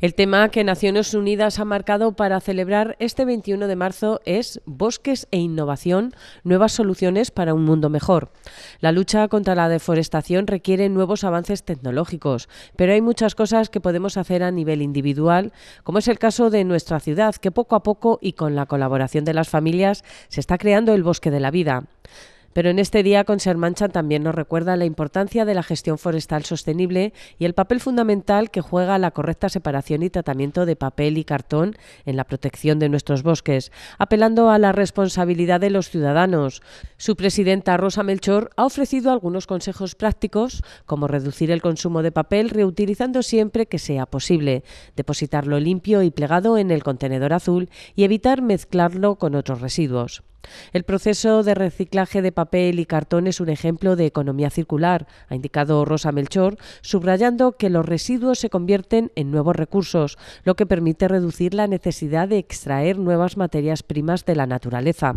El tema que Naciones Unidas ha marcado para celebrar este 21 de marzo es Bosques e Innovación, nuevas soluciones para un mundo mejor. La lucha contra la deforestación requiere nuevos avances tecnológicos, pero hay muchas cosas que podemos hacer a nivel individual, como es el caso de nuestra ciudad, que poco a poco y con la colaboración de las familias se está creando el bosque de la vida. Pero en este día, Consermancha también nos recuerda la importancia de la gestión forestal sostenible y el papel fundamental que juega la correcta separación y tratamiento de papel y cartón en la protección de nuestros bosques, apelando a la responsabilidad de los ciudadanos. Su presidenta, Rosa Melchor, ha ofrecido algunos consejos prácticos, como reducir el consumo de papel reutilizando siempre que sea posible, depositarlo limpio y plegado en el contenedor azul y evitar mezclarlo con otros residuos. El proceso de reciclaje de papel y cartón es un ejemplo de economía circular, ha indicado Rosa Melchor, subrayando que los residuos se convierten en nuevos recursos, lo que permite reducir la necesidad de extraer nuevas materias primas de la naturaleza.